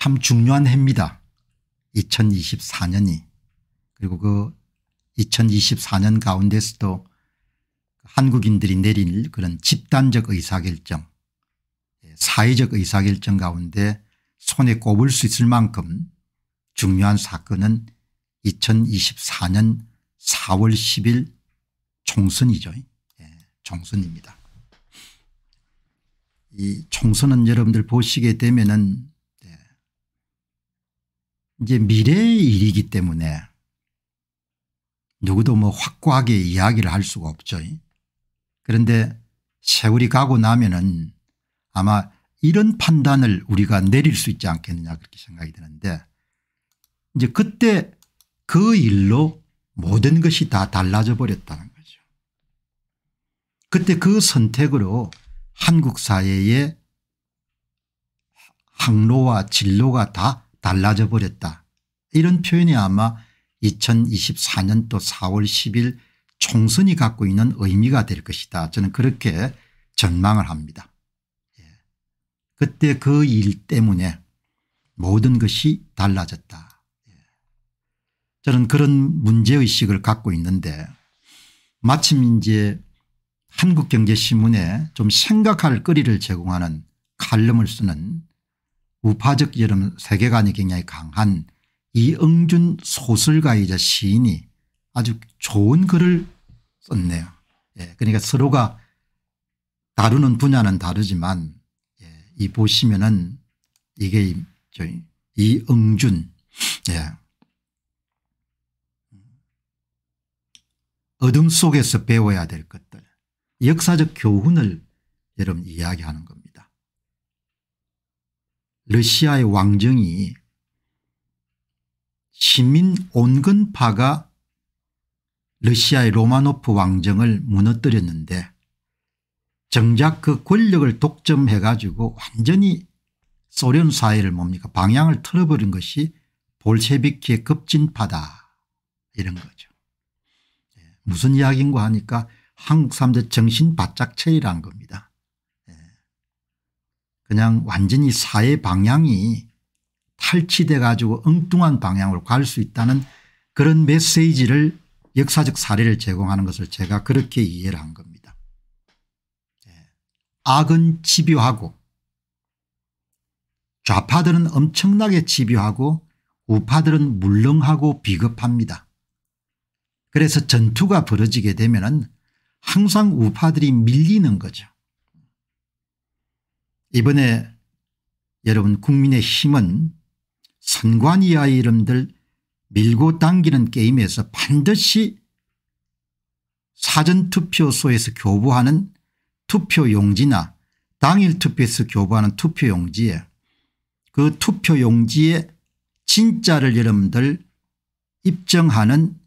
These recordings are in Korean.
참 중요한 해입니다. 2024년이 그리고 그 2024년 가운데서도 한국인들이 내린 그런 집단적 의사결정 예, 사회적 의사결정 가운데 손에 꼽을 수 있을 만큼 중요한 사건은 2024년 4월 10일 총선이죠. 예, 총선입니다. 이 총선은 여러분들 보시게 되면은 이제 미래의 일이기 때문에 누구도 뭐 확고하게 이야기를 할 수가 없죠. 그런데 세월이 가고 나면은 아마 이런 판단을 우리가 내릴 수 있지 않겠느냐 그렇게 생각이 드는데 이제 그때 그 일로 모든 것이 다 달라져 버렸다는 거죠. 그때 그 선택으로 한국 사회의 항로와 진로가 다 달라져 버렸다. 이런 표현이 아마 2024년도 4월 10일 총선이 갖고 있는 의미가 될 것이다. 저는 그렇게 전망을 합니다. 예. 그때 그 일 때문에 모든 것이 달라졌다. 예. 저는 그런 문제의식을 갖고 있는데 마침 이제 한국경제신문에 좀 생각할 거리를 제공하는 칼럼을 쓰는 우파적 이런 세계관이 굉장히 강한 이응준 소설가이자 시인이 아주 좋은 글을 썼네요. 예, 그러니까 서로가 다루는 분야는 다르지만 예, 이 보시면은 이게 이응준 예. 어둠 속에서 배워야 될 것들 역사적 교훈을 여러분 이야기하는 겁니다. 러시아의 왕정이 시민 온건파가 러시아의 로마노프 왕정을 무너뜨렸는데 정작 그 권력을 독점해 가지고 완전히 소련 사회를 뭡니까 방향을 틀어버린 것이 볼셰비키의 급진파다 이런 거죠. 예, 무슨 이야기인가 하니까 한국 사람들 정신 바짝 체이란 겁니다. 그냥 완전히 사회 방향이 탈취돼 가지고 엉뚱한 방향으로 갈 수 있다는 그런 메시지를 역사적 사례를 제공하는 것을 제가 그렇게 이해를 한 겁니다. 예. 악은 집요하고 좌파들은 엄청나게 집요하고 우파들은 물렁하고 비겁합니다. 그래서 전투가 벌어지게 되면 항상 우파들이 밀리는 거죠. 이번에 여러분 국민의힘은 선관 위하의 이름들 밀고 당기는 게임에서 반드시 사전투표소에서 교부하는 투표용지나 당일 투표에서 교부하는 투표용지에 그 투표용지에 진짜를 여러분들 입증하는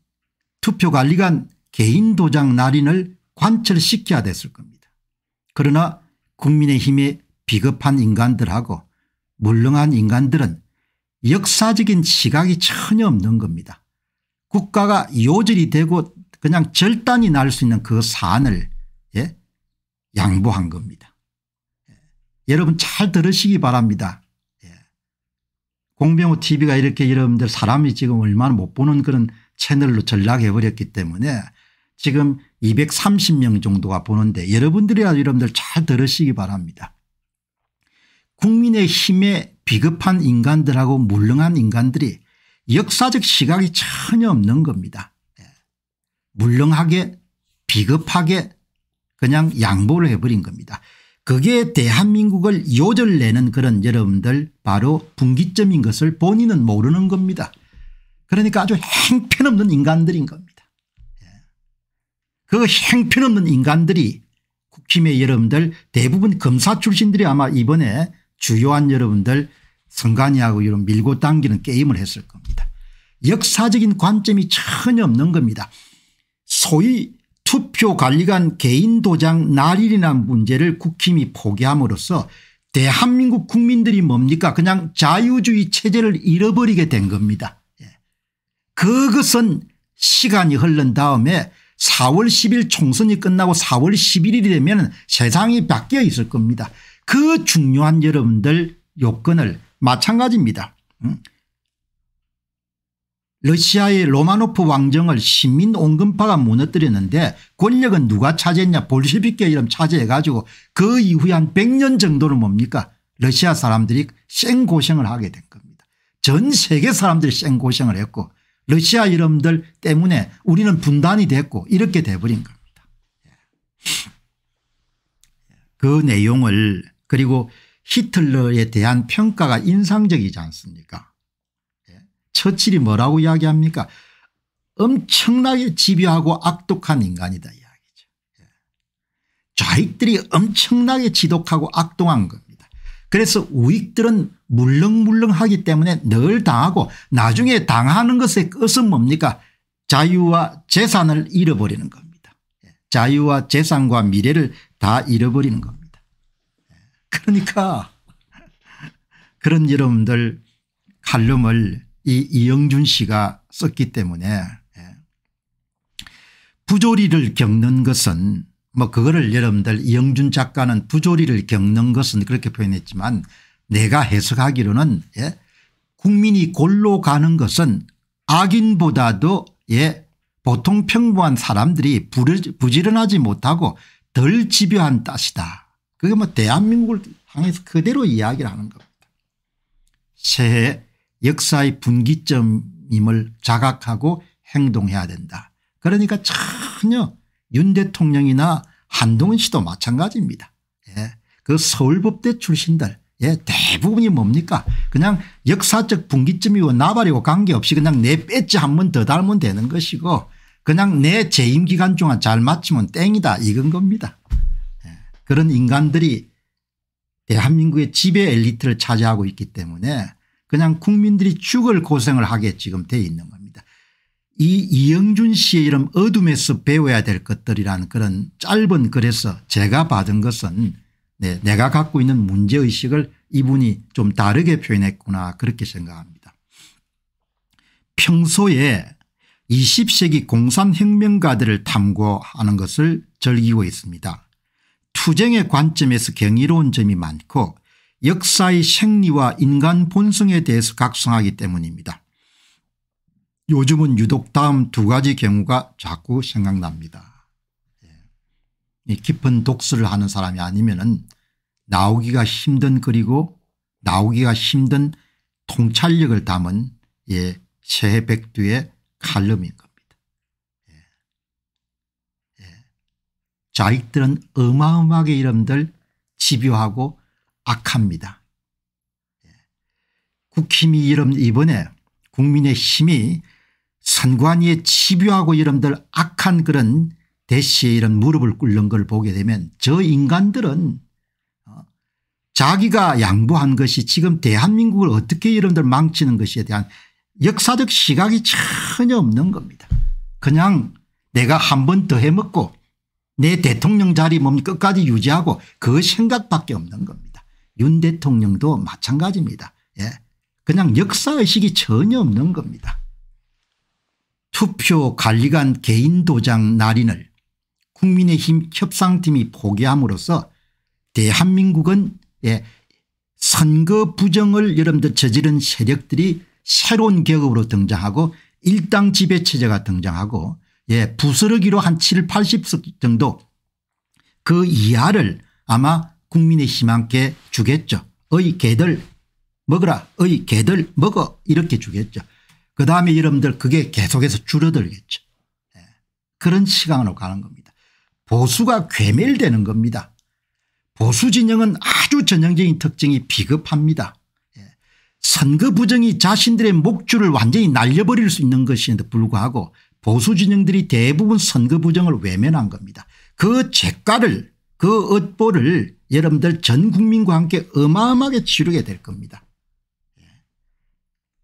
투표관리관 개인도장 날인을 관철시켜야 됐을 겁니다. 그러나 국민의힘의 비겁한 인간들하고 물렁한 인간들은 역사적인 시각이 전혀 없는 겁니다. 국가가 요절이 되고 그냥 절단이 날 수 있는 그 사안을 예? 양보한 겁니다. 예. 여러분 잘 들으시기 바랍니다. 예. 공병호 tv가 이렇게 여러분들 사람이 지금 얼마나 못 보는 그런 채널로 전락해버렸기 때문에 지금 230명 정도가 보는데 여러분들이라도 여러분들 잘 들으시기 바랍니다. 국민의 힘에 비급한 인간들하고 물렁한 인간들이 역사적 시각이 전혀 없는 겁니다. 예. 물렁하게 비급하게 그냥 양보를 해버린 겁니다. 그게 대한민국을 요절내는 그런 여러분들 바로 분기점인 것을 본인은 모르는 겁니다. 그러니까 아주 행편없는 인간들인 겁니다. 예. 그 행편없는 인간들이 국힘의 여러분들 대부분 검사 출신들이 아마 이번에 주요한 여러분들 선관위하고 이런 밀고 당기는 게임을 했을 겁니다. 역사적인 관점이 전혀 없는 겁니다. 소위 투표관리관 개인도장 날일이라 문제를 국힘이 포기함으로써 대한민국 국민들이 뭡니까 그냥 자유주의 체제를 잃어버리게 된 겁니다. 예. 그것은 시간이 흘른 다음에 4월 10일 총선이 끝나고 4월 11일이 되면 세상이 바뀌어 있을 겁니다. 그 중요한 여러분들 요건을 마찬가지입니다. 음. 러시아의 로마노프 왕정을 시민 온금파가 무너뜨렸는데 권력은 누가 차지했냐 볼셰비계 이름 차지해 가지고 그 이후에 한 100년 정도는 뭡니까 러시아 사람들이 생고생을 하게 된 겁니다. 전 세계 사람들이 생고생을 했고 러시아 이름들 때문에 우리는 분단이 됐고 이렇게 돼버린 겁니다. 예. 그 내용을 그리고 히틀러에 대한 평가가 인상적이지 않습니까 예. 처칠이 뭐라고 이야기합니까 엄청나게 집요하고 악독한 인간이다 이야기죠. 예. 좌익들이 엄청나게 지독하고 악동한 겁니다. 그래서 우익들은 물렁물렁하기 때문에 늘 당하고 나중에 당하는 것의 끝은 뭡니까 자유와 재산을 잃어버리는 겁니다. 예. 자유와 재산과 미래를 다 잃어버리는 겁니다. 그러니까 그런 여러분들 칼럼을 이 이영준 씨가 썼기 때문에 예. 부조리를 겪는 것은 뭐 그거를 여러분들 이영준 작가는 부조리를 겪는 것은 그렇게 표현했지만 내가 해석하기로는 예 국민이 골로 가는 것은 악인보다도 예 보통 평범한 사람들이 부지런하지 못하고 덜 집요한 탓이다 그게 뭐 대한민국을 향해서 그대로 이야기를 하는 겁니다. 새해 역사의 분기점임을 자각하고 행동해야 된다. 그러니까 전혀 윤 대통령이나 한동훈 씨도 마찬가지입니다. 예. 그 서울법대 출신들 예, 대부분이 뭡니까 그냥 역사적 분기점이고 나발이고 관계없이 그냥 내 배지 한 번더닮면 되는 것이고 그냥 내 재임 기간 동안 잘 맞추면 땡이다 이건 겁니다. 그런 인간들이 대한민국의 지배 엘리트를 차지하고 있기 때문에 그냥 국민들이 죽을 고생을 하게 지금 돼 있는 겁니다. 이 이영준 씨의 이름 어둠에서 배워야 될 것들이라는 그런 짧은 글에서 제가 받은 것은 네, 내가 갖고 있는 문제의식을 이분이 좀 다르게 표현했구나 그렇게 생각합니다. 평소에 20세기 공산혁명가들을 탐구하는 것을 즐기고 있습니다. 투쟁의 관점에서 경이로운 점이 많고 역사의 생리와 인간 본성에 대해서 각성하기 때문입니다. 요즘은 유독 다음 두 가지 경우가 자꾸 생각납니다. 예. 깊은 독서를 하는 사람이 아니면 나오기가 힘든 그리고 나오기가 힘든 통찰력을 담은 예, 새해 백두의 칼럼인 겁니다. 자익들은 어마어마하게 이름들 집요하고 악합니다. 국힘이 이름 이번에 국민의 힘이 선관위의 집요하고 이름들 악한 그런 대시의 이런 무릎을 꿇는 걸 보게 되면 저 인간들은 어, 자기가 양보한 것이 지금 대한민국을 어떻게 이름들 망치는 것에 대한 역사적 시각이 전혀 없는 겁니다. 그냥 내가 한 번 더 해먹고 내 대통령 자리 뭡니까 끝까지 유지하고 그 생각밖에 없는 겁니다. 윤 대통령도 마찬가지입니다. 예. 그냥 역사의식이 전혀 없는 겁니다. 투표 관리관 개인 도장 날인을 국민의힘 협상팀이 포기함으로써 대한민국은 예, 선거 부정을 여러분들 저지른 세력들이 새로운 계급으로 등장하고 일당 지배체제가 등장하고 예, 부스러기로 한 7, 80석 정도 그 이하를 아마 국민의 힘망께 주겠죠. 의 개들 먹어라 의 개들 먹어 이렇게 주겠죠. 그 다음에 여러분들 그게 계속해서 줄어들겠죠. 예, 그런 시간으로 가는 겁니다. 보수가 괴멸되는 겁니다. 보수 진영은 아주 전형적인 특징이 비겁합니다. 예. 선거 부정이 자신들의 목줄을 완전히 날려버릴 수 있는 것인데 불구하고 보수 진영들이 대부분 선거 부정을 외면한 겁니다. 그 재가를 그 업보를 여러분들 전 국민과 함께 어마어마하게 치르게 될 겁니다. 예.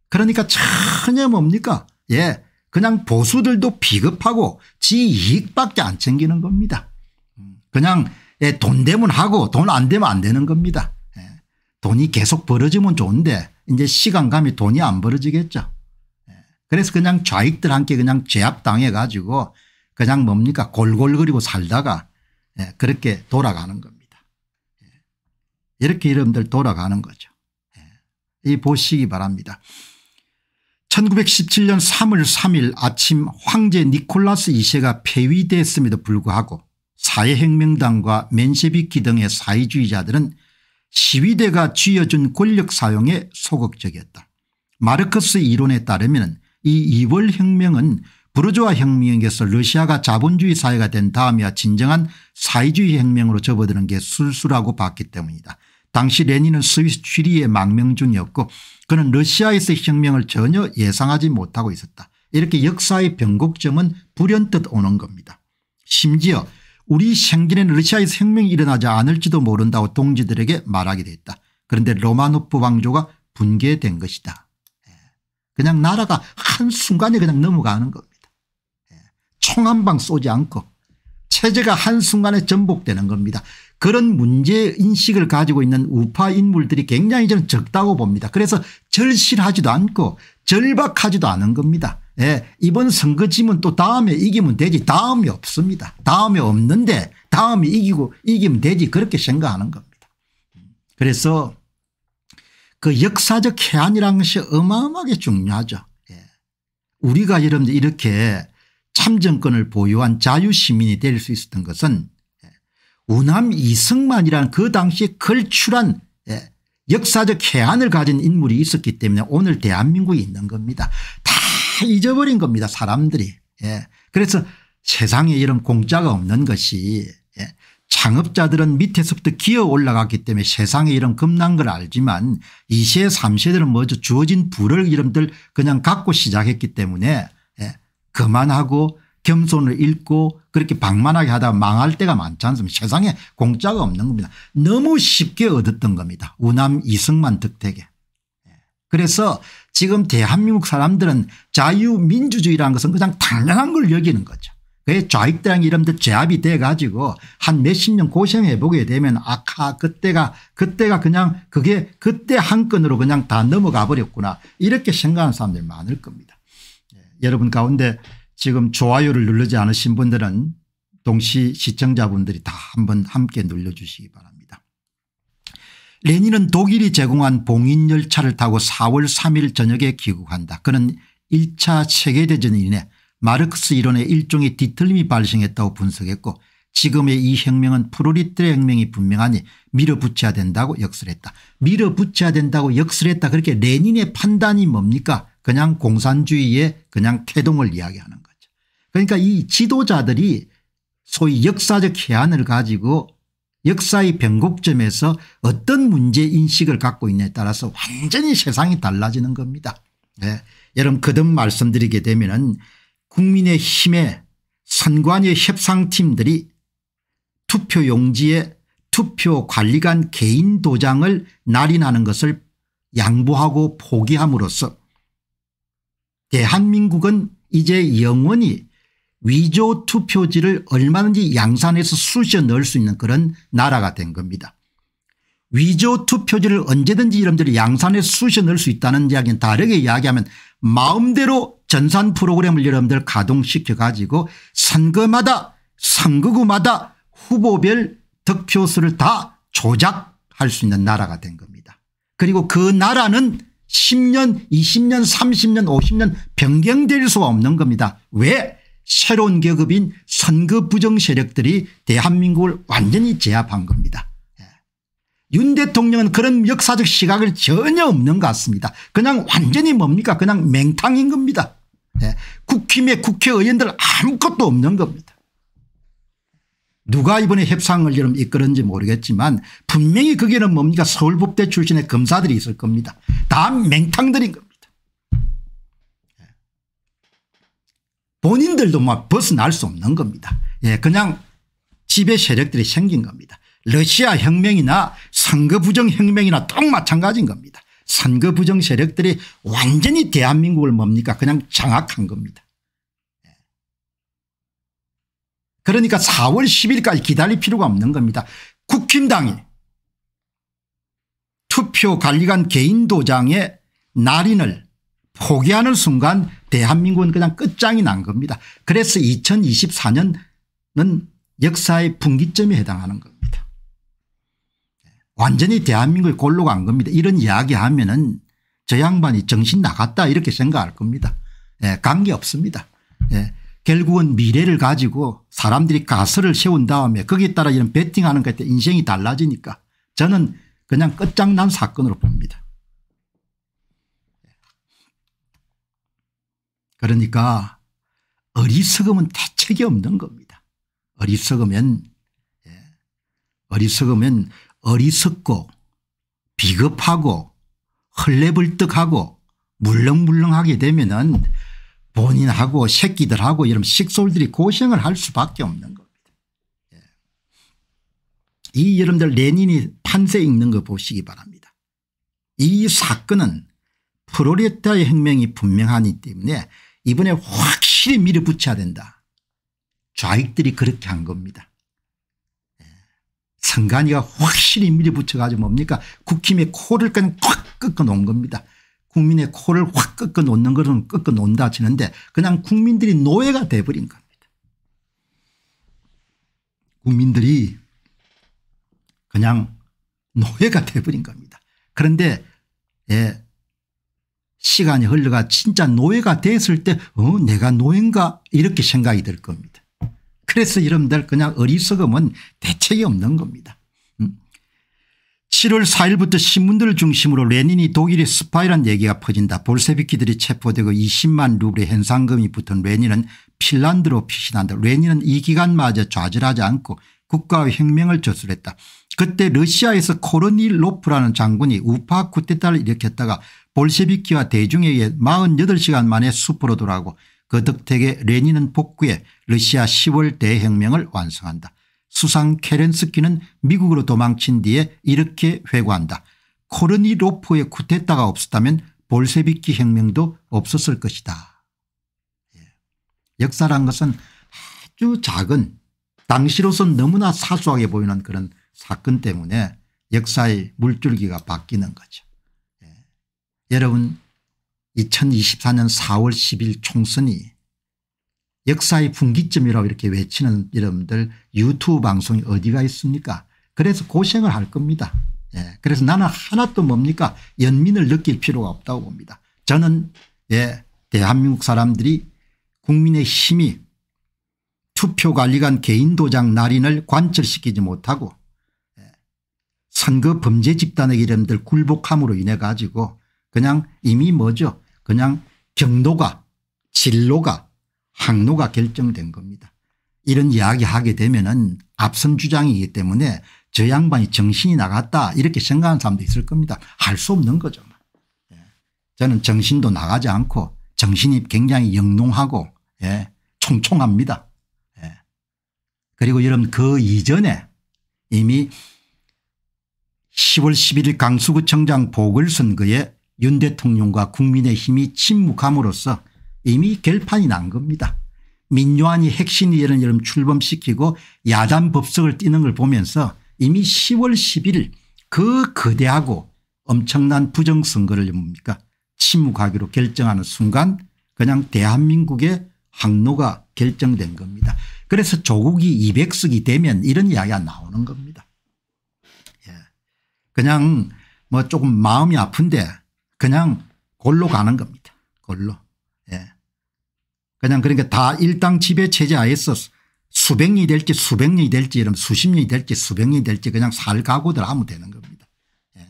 그러니까 전혀 뭡니까 예 그냥 보수들도 비겁하고 지 이익밖에 안 챙기는 겁니다. 음, 그냥 예, 돈 되면 하고 돈 안 되면 안 되는 겁니다. 예. 돈이 계속 벌어지면 좋은데 이제 시간 감이 돈이 안 벌어지겠죠. 그래서 그냥 좌익들한테 그냥 제압당해 가지고 그냥 뭡니까 골골거리고 살다가 예, 그렇게 돌아가는 겁니다. 예. 이렇게 여러분들 돌아가는 거죠. 예. 이 보시기 바랍니다. 1917년 3월 3일 아침 황제 니콜라스 2세가 폐위됐음에도 불구하고 사회혁명당과 맨세비키 등의 사회주의자들은 시위대가 쥐어준 권력 사용에 소극적이었다. 마르크스 이론에 따르면 이 이월혁명은 부르주아 혁명에서 러시아가 자본주의 사회가 된다음에야 진정한 사회주의 혁명으로 접어드는 게 술수라고 봤기 때문이다. 당시 레닌은 스위스 취리의 망명 중이었고 그는 러시아에서 혁명을 전혀 예상하지 못하고 있었다. 이렇게 역사의 변곡점은 불현듯 오는 겁니다. 심지어 우리 생기는 러시아에서 혁명이 일어나지 않을지도 모른다고 동지들에게 말하게도 했다. 그런데 로마노프 왕조가 붕괴된 것이다. 그냥 나라가 한순간에 그냥 넘어가는 겁니다. 예. 총한 방 쏘지 않고 체제가 한순간에 전복되는 겁니다. 그런 문제인식을 가지고 있는 우파 인물들이 굉장히 저는 적다고 봅니다. 그래서 절실하지도 않고 절박하지도 않은 겁니다. 예, 이번 선거지은또 다음에 이기면 되지 다음이 없습니다. 다음이 없는데 다음이 이기고 이기면 되지 그렇게 생각하는 겁니다. 그래서 그 역사적 해안이라는 것이 어마어마하게 중요하죠. 예. 우리가 여러분들 이렇게 참정권을 보유한 자유시민이 될 수 있었던 것은 예, 우남 이승만이라는 그 당시에 걸출한 예. 역사적 해안을 가진 인물이 있었기 때문에 오늘 대한민국이 있는 겁니다. 다 잊어버린 겁니다 사람들이. 예. 그래서 세상에 이런 공짜가 없는 것이 창업자들은 밑에서부터 기어 올라갔기 때문에 세상에 이런 겁난 걸 알지만 2세 3세들은 먼저 주어진 부를 이름들 그냥 갖고 시작했기 때문에 예. 그만하고 겸손을 잃고 그렇게 방만하게 하다 망할 때가 많지 않습니까 세상에 공짜가 없는 겁니다. 너무 쉽게 얻었던 겁니다. 우남 이승만 득택에. 예. 그래서 지금 대한민국 사람들은 자유민주주의라는 것은 그냥 당연한 걸 여기는 거죠. 그게 좌익대랑 이름도 제압이 돼 가지고 한 몇십 년 고생해 보게 되면 아카 그때가 그때가 그냥 그게 그때 한 건으로 그냥 다 넘어가 버렸구나 이렇게 생각하는 사람들 많을 겁니다. 예. 여러분 가운데 지금 좋아요를 누르지 않으신 분들은 동시 시청자분들이 다 한번 함께 눌러주시기 바랍니다. 레니는 독일이 제공한 봉인 열차를 타고 4월 3일 저녁에 귀국한다. 그는 1차 세계대전 이내 마르크스 이론의 일종의 뒤틀림이 발생했다고 분석했고 지금의 이 혁명은 프로리트의 혁명이 분명하니 밀어붙여야 된다고 역설했다. 밀어붙여야 된다고 역설했다. 그렇게 레닌의 판단이 뭡니까 그냥 공산주의의 그냥 태동을 이야기하는 거죠. 그러니까 이 지도자들이 소위 역사적 해안을 가지고 역사의 변곡점에서 어떤 문제인식을 갖고 있냐에 따라서 완전히 세상이 달라지는 겁니다. 네. 여러분 거듭 말씀드리게 되면 은 국민의힘의 선관위 협상팀들이 투표용지에 투표관리관 개인 도장을 날인하는 것을 양보하고 포기함으로써 대한민국은 이제 영원히 위조 투표지를 얼마든지 양산해서 쑤셔 넣을 수 있는 그런 나라가 된 겁니다. 위조 투표지를 언제든지 이름들이 양산해서 쑤셔 넣을 수 있다는 이야기는 다르게 이야기하면 마음대로 전산 프로그램을 여러분들 가동시켜 가지고 선거마다 선거구마다 후보별 득표수를 다 조작할 수 있는 나라가 된 겁니다. 그리고 그 나라는 10년 20년 30년 50년 변경될 수가 없는 겁니다. 왜 새로운 계급인 선거 부정 세력들이 대한민국을 완전히 제압한 겁니다. 예. 윤 대통령은 그런 역사적 시각을 전혀 없는 것 같습니다. 그냥 완전히 뭡니까 그냥 맹탕인 겁니다. 네. 국힘의 국회의원들 아무것도 없는 겁니다. 누가 이번에 협상을 여러 이끌었는지 모르겠지만 분명히 거기는 뭡니까 서울법대 출신의 검사들이 있을 겁니다. 다 맹탕들인 겁니다. 예. 본인들도 막 뭐 벗어날 수 없는 겁니다. 예, 그냥 지배 세력들이 생긴 겁니다. 러시아 혁명이나 선거 부정 혁명이나 똑 마찬가지인 겁니다. 선거 부정 세력들이 완전히 대한민국을 뭡니까 그냥 장악한 겁니다. 예. 그러니까 4월 10일까지 기다릴 필요가 없는 겁니다. 국힘당이 투표관리관 개인 도장의 날인을 포기하는 순간 대한민국은 그냥 끝장이 난 겁니다. 그래서 2024년은 역사의 분기점에 해당하는 겁니다. 완전히 대한민국을 골로 간 겁니다. 이런 이야기하면 은저 양반이 정신 나갔다 이렇게 생각할 겁니다. 예, 관계 없습니다. 예, 결국은 미래를 가지고 사람들이 가설을 세운 다음에 거기에 따라 이런 베팅하는 것에 인생이 달라지니까 저는 그냥 끝장난 사건으로 봅니다. 그러니까 어리석음은 대책이 없는 겁니다. 어리석으면 예, 어리석으면 어리석고 비겁하고 헐레벌떡하고 물렁물렁하게 되면은 본인하고 새끼들하고 이런 식솔들이 고생을 할 수밖에 없는 겁니다. 예. 이 여러분들 레닌이 판세 읽는 거 보시기 바랍니다. 이 사건은 프로레타의 혁명이 분명하니 때문에 이번에 확실히 밀어붙여야 된다. 좌익들이 그렇게 한 겁니다. 선관위가 확실히 밀어붙여가지고 뭡니까 국힘의 코를 그냥 확 꺾어놓은 겁니다. 국민의 코를 확 꺾어놓는 것은 꺾어놓는다 치는데 그냥 국민들이 노예가 돼버린 겁니다. 국민들이 그냥 노예가 돼버린 겁니다. 그런데 예, 시간이 흘러가 진짜 노예가 됐을 때 어, 내가 노예인가 이렇게 생각이 들 겁니다. 그래서 이러들 그냥 어리석음은 대책이 없는 겁니다. 7월 음. 4일부터 신문들을 중심으로 레닌이 독일의 스파이란 얘기가 퍼진다. 볼세비키들이 체포되고 20만 루블의 현상금이 붙은 레닌은 핀란드로 피신한다. 레닌은 이 기간마저 좌절하지 않고 국가의 혁명을 저술했다. 그때 러시아에서 코르니로프라는 장군이 우파 쿠데타를 일으켰다가 볼셰비키와 대중에게 48시간 만에 수포로 돌아오고 거덕택의 그 레니는 복구에 러시아 10월 대혁명을 완성한다. 수상 케렌스키는 미국으로 도망친 뒤에 이렇게 회고한다. 코르니로프의 쿠데타가 없었다면 볼세비키 혁명도 없었을 것이다. 예. 역사란 것은 아주 작은 당시로선 너무나 사소하게 보이는 그런 사건 때문에 역사의 물줄기가 바뀌는 거죠. 예. 여러분 2024년 4월 10일 총선이 역사의 분기점이라고 이렇게 외치는 여러분들 유튜브 방송이 어디가 있습니까 그래서 고생을 할 겁니다. 예. 그래서 나는 하나도 뭡니까 연민을 느낄 필요가 없다고 봅니다. 저는 예. 대한민국 사람들이 국민의 힘이 투표관리관 개인도장 날인을 관철시키지 못하고 예, 선거 범죄 집단의 이름들 굴복함으로 인해 가지고 그냥 이미 뭐죠 그냥 경로가 진로가 항로가 결정된 겁니다. 이런 이야기하게 되면 은 앞선 주장이기 때문에 저 양반이 정신이 나갔다 이렇게 생각하는 사람도 있을 겁니다. 할 수 없는 거죠. 예. 저는 정신도 나가지 않고 정신이 굉장히 영롱하고 예. 총총합니다. 예. 그리고 여러분 그 이전에 이미 10월 11일 강수구청장 보궐선거에 윤 대통령과 국민의힘이 침묵함으로써 이미 결판이 난 겁니다. 민요한이 핵심이원을 여름 출범시키고 야단 법석을 띄는걸 보면서 이미 10월 1 0일그 거대하고 엄청난 부정선거를 뭡니까 침묵하기로 결정하는 순간 그냥 대한민국의 항로가 결정된 겁니다. 그래서 조국이 200석이 되면 이런 이야기가 나오는 겁니다. 예. 그냥 뭐 조금 마음이 아픈데 그냥 골로 가는 겁니다. 골로. 예. 그냥 그러니까 다 일당 지배 체제 하에서 수백 리 될지 수백 리 될지 이런 수십 리 될지 수백 리 될지 그냥 살 각오들 하면 되는 겁니다. 예.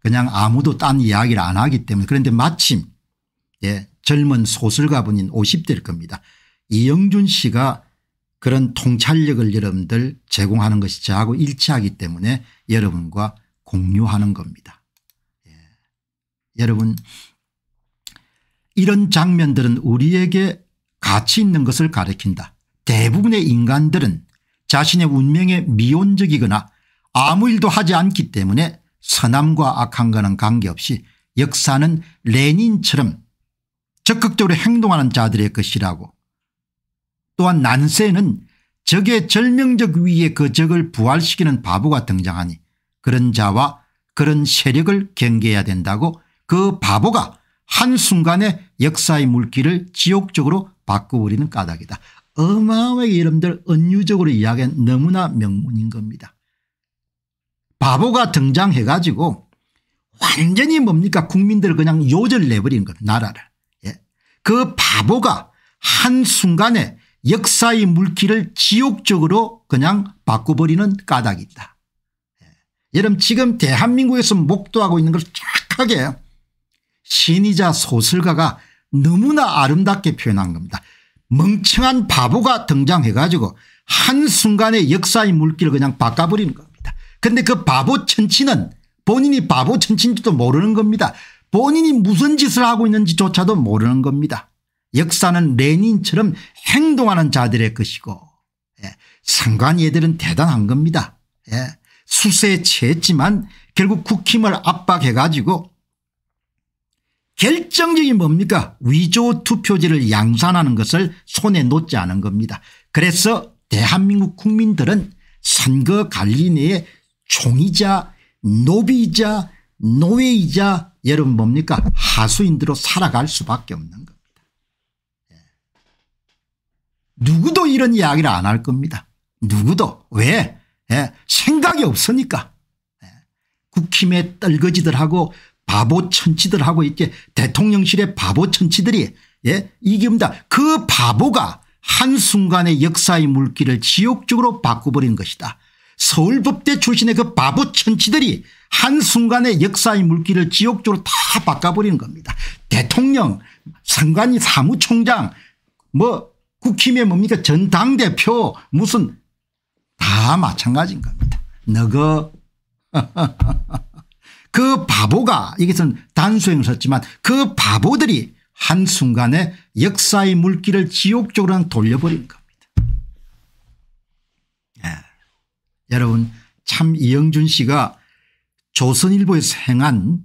그냥 아무도 딴 이야기를 안 하기 때문에 그런데 마침 예. 젊은 소설가분인 50대일 겁니다. 이영준 씨가 그런 통찰력을 여러분들 제공하는 것이 저하고 일치하기 때문에 여러분과 공유하는 겁니다. 여러분 이런 장면들은 우리에게 가치 있는 것을 가리킨다. 대부분의 인간들은 자신의 운명에 미온적이거나 아무 일도 하지 않기 때문에 선함과 악함과는 관계없이 역사는 레닌처럼 적극적으로 행동하는 자들의 것이라고 또한 난세는 적의 절명적 위에 그 적을 부활시키는 바보가 등장하니 그런 자와 그런 세력을 경계해야 된다고 그 바보가 한순간에 역사의 물길를 지옥적으로 바꿔버리는 까닭이다. 어마어마하게 여러분들 은유적으로 이야기한 너무나 명문인 겁니다. 바보가 등장해 가지고 완전히 뭡니까 국민들을 그냥 요절 내버리는 겁 나라를. 예. 그 바보가 한순간에 역사의 물기를 지옥적으로 그냥 바꿔버리는 까닭이 다 예. 여러분 지금 대한민국에서 목도하고 있는 걸정하게 신이자 소설가가 너무나 아름답게 표현한 겁니다. 멍청한 바보가 등장해 가지고 한순간에 역사의 물기를 그냥 바꿔버리는 겁니다. 근데 그 바보 천치는 본인이 바보 천치인지도 모르는 겁니다. 본인이 무슨 짓을 하고 있는지조차도 모르는 겁니다. 역사는 레닌처럼 행동하는 자들의 것이고 예. 상관 얘들은 대단한 겁니다. 예. 수세에 취했지만 결국 국힘을 압박해 가지고 결정적인 뭡니까 위조 투표지를 양산하는 것을 손에 놓지 않은 겁니다. 그래서 대한민국 국민들은 선거 관리 내에 종이자 노비이자 노예이자 여러분 뭡니까 하수인들로 살아갈 수밖에 없는 겁니다. 예. 누구도 이런 이야기를 안 할 겁니다. 누구도 왜 예. 생각이 없으니까 예. 국힘에 떨거지들하고 바보 천치들 하고 있렇게 대통령실의 바보 천치들이 예 이깁니다. 그 바보가 한순간에 역사의 물기를 지옥적으로 바꿔버린 것이다. 서울법대 출신의 그 바보 천치들이 한순간에 역사의 물기를 지옥적으로 다 바꿔버린 겁니다. 대통령 상관이 사무총장 뭐 국힘의 뭡니까 전당대표 무슨 다 마찬가지인 겁니다. 너거 그 바보가 이것은 단수형을 썼지만 그 바보들이 한순간에 역사의 물길을 지옥 적으로 돌려버린 겁니다. 네. 여러분 참 이영준 씨가 조선일보에서 행한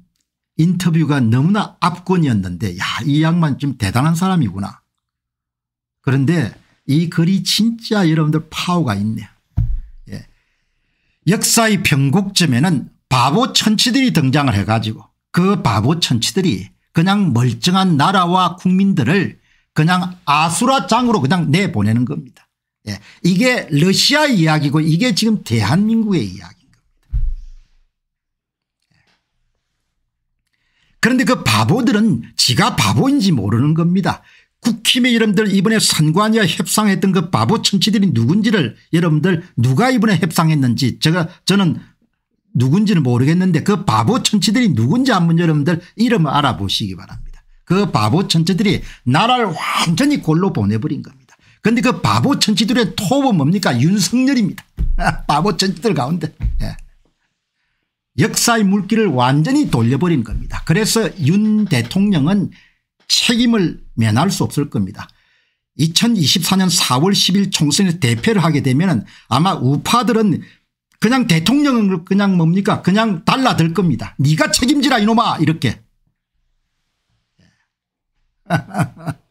인터뷰가 너무나 압권이었는데 야이 양반 좀 대단한 사람이구나. 그런데 이 글이 진짜 여러분들 파워가 있네요. 예. 역사의 변곡점에는 바보 천치들이 등장을 해가지고 그 바보 천치들이 그냥 멀쩡한 나라와 국민들을 그냥 아수라장으로 그냥 내보내는 겁니다. 예. 이게 러시아 이야기고 이게 지금 대한민국의 이야기인 겁니다. 예. 그런데 그 바보들은 지가 바보인지 모르는 겁니다. 국힘의 여러분들 이번에 선관위와 협상했던 그 바보 천치들이 누군지를 여러분들 누가 이번에 협상했는지 제가 저는 누군지는 모르겠는데 그 바보 천치들이 누군지 한번 여러분들 이름을 알아보시기 바랍니다. 그 바보 천치들이 나라를 완전히 골로 보내버린 겁니다. 그런데 그 바보 천치들의 톱은 뭡니까 윤석열입니다. 바보 천치들 가운데 예. 역사의 물길을 완전히 돌려버린 겁니다. 그래서 윤 대통령은 책임을 면할 수 없을 겁니다. 2024년 4월 10일 총선에서 대표를 하게 되면 아마 우파들은 그냥 대통령은 그냥 뭡니까 그냥 달라들 겁니다. 네가 책임지라 이놈아 이렇게.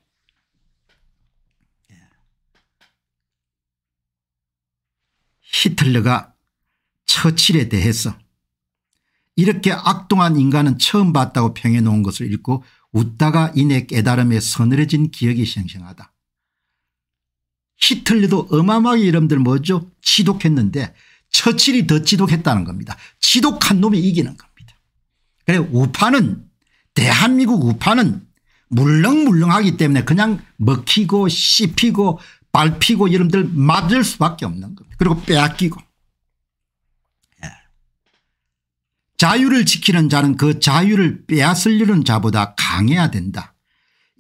히틀러가 처칠에 대해서 이렇게 악동한 인간은 처음 봤다고 평해놓은 것을 읽고 웃다가 이내 깨달음에 서늘해진 기억이 생생하다. 히틀러도 어마어마하게 이름들 뭐죠? 치독했는데 처칠이 더 지독했다는 겁니다. 지독한 놈이 이기는 겁니다. 그래 우파는 대한민국 우파는 물렁물렁하기 때문에 그냥 먹히고 씹히고 밟히고 여러분들 맞을 수밖에 없는 겁니다. 그리고 빼앗기고. 예. 자유를 지키는 자는 그 자유를 빼앗으려는 자보다 강해야 된다.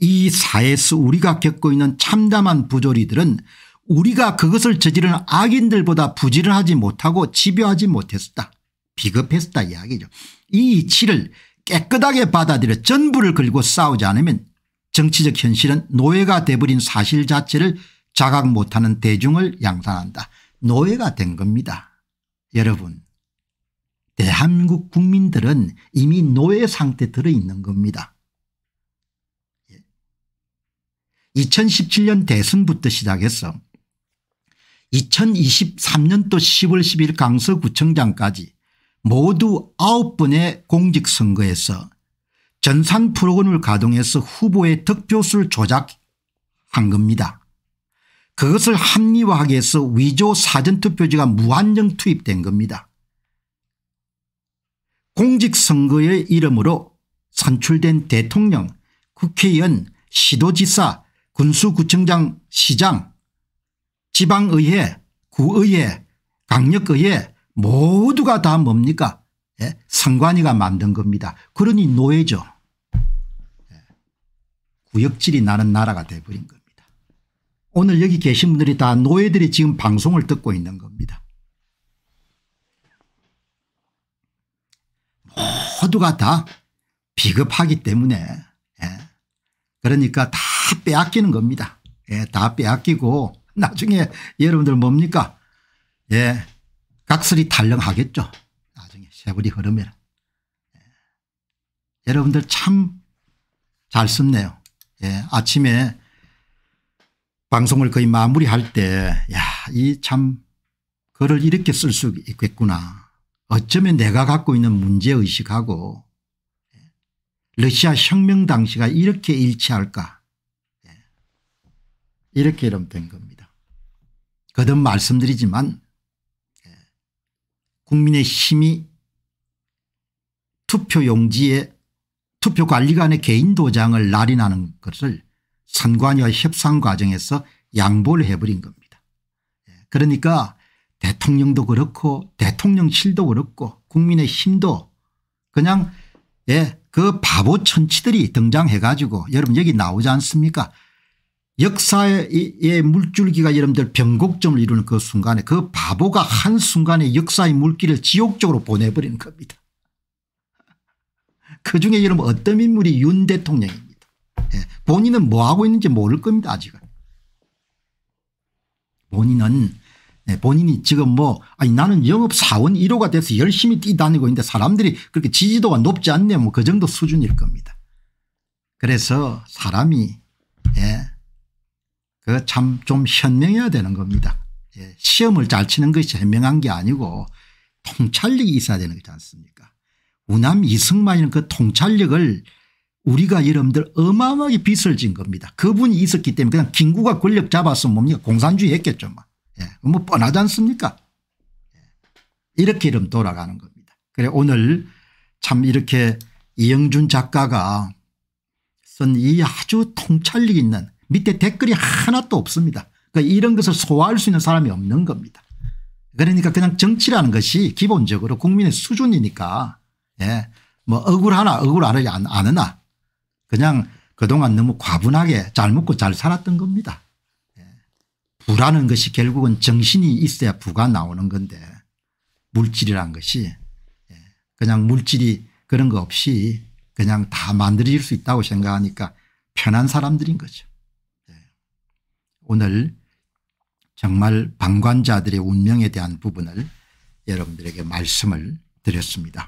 이 사회에서 우리가 겪고 있는 참담한 부조리들은 우리가 그것을 저지른 악인들보다 부지런하지 못하고 집요하지 못했었다. 비겁했었다 이야기죠. 이 이치를 깨끗하게 받아들여 전부를 걸고 싸우지 않으면 정치적 현실은 노예가 돼버린 사실 자체를 자각 못하는 대중을 양산한다. 노예가 된 겁니다. 여러분 대한민국 국민들은 이미 노예 상태 에 들어있는 겁니다. 2017년 예. 대선부터 시작해서 2023년도 10월 10일 강서구청장까지 모두 9번의 공직선거에서 전산 프로그램을 가동해서 후보의 득표수를 조작한 겁니다. 그것을 합리화하기 위해서 위조 사전투표지가 무한정 투입된 겁니다. 공직선거의 이름으로 선출된 대통령, 국회의원, 시도지사, 군수구청장, 시장 지방의회 구의회 강력의회 모두가 다 뭡니까 예? 선관위가 만든 겁니다. 그러니 노예죠. 예. 구역질이 나는 나라가 돼버린 겁니다. 오늘 여기 계신 분들이 다 노예들이 지금 방송을 듣고 있는 겁니다. 모두가 다 비겁하기 때문에 예. 그러니까 다 빼앗기는 겁니다. 예, 다 빼앗기고 나중에 여러분들 뭡니까 예 각설이 탈령하겠죠 나중에 세월이 흐르면 예. 여러분들 참 잘 썼네요 예 아침에 방송을 거의 마무리할 때야이참 글을 이렇게 쓸 수 있겠구나 어쩌면 내가 갖고 있는 문제의식하고 예, 러시아 혁명 당시가 이렇게 일치할까 예. 이렇게 이러면 된 겁니다. 거듭 말씀드리지만 예, 국민의 힘이 투표용지에 투표관리관의 개인 도장을 날인하는 것을 선관위와 협상 과정에서 양보를 해버린 겁니다. 예, 그러니까 대통령도 그렇고 대통령실도 그렇고 국민의 힘도 그냥 예, 그 바보 천치들이 등장해 가지고 여러분 여기 나오지 않습니까 역사의 물줄기가 여러분들 변곡점을 이루는 그 순간에 그 바보가 한순간에 역사의 물길을 지옥적으로 보내버리는 겁니다. 그중에 여러분 어떤 인물이 윤 대통령입니다. 예. 본인은 뭐하고 있는지 모를 겁니다 아직은. 본인은 네, 본인이 지금 뭐 아니 나는 영업사원 1호가 돼서 열심히 뛰다니고 있는데 사람들이 그렇게 지지도가 높지 않네 뭐 그 정도 수준일 겁니다. 그래서 사람이 예, 그참좀 현명해야 되는 겁니다. 예. 시험을 잘 치는 것이 현명한 게 아니고 통찰력이 있어야 되는 거지 않습니까 우남 이승만이는 그 통찰력을 우리가 여러분들 어마어마하게 빚을 진 겁니다. 그분이 있었기 때문에 그냥 김구가 권력 잡았으면 뭡니까 공산주의 했겠죠. 뭐. 예. 뭐 뻔하지 않습니까 예. 이렇게 이름 돌아가는 겁니다. 그래 오늘 참 이렇게 이영준 작가가 쓴 이 아주 통찰력 있는 밑에 댓글이 하나도 없습니다. 그러니까 이런 것을 소화할 수 있는 사람이 없는 겁니다. 그러니까 그냥 정치라는 것이 기본적으로 국민의 수준이니까 예. 뭐 억울하나 억울하지 않으나 그냥 그동안 너무 과분하게 잘 먹고 잘 살았던 겁니다. 예. 부라는 것이 결국은 정신이 있어야 부가 나오는 건데 물질이란 것이 예. 그냥 물질이 그런 거 없이 그냥 다 만들어질 수 있다고 생각하니까 편한 사람들인 거죠. 오늘 정말 방관자들의 운명에 대한 부분을 여러분들에게 말씀을 드렸습니다.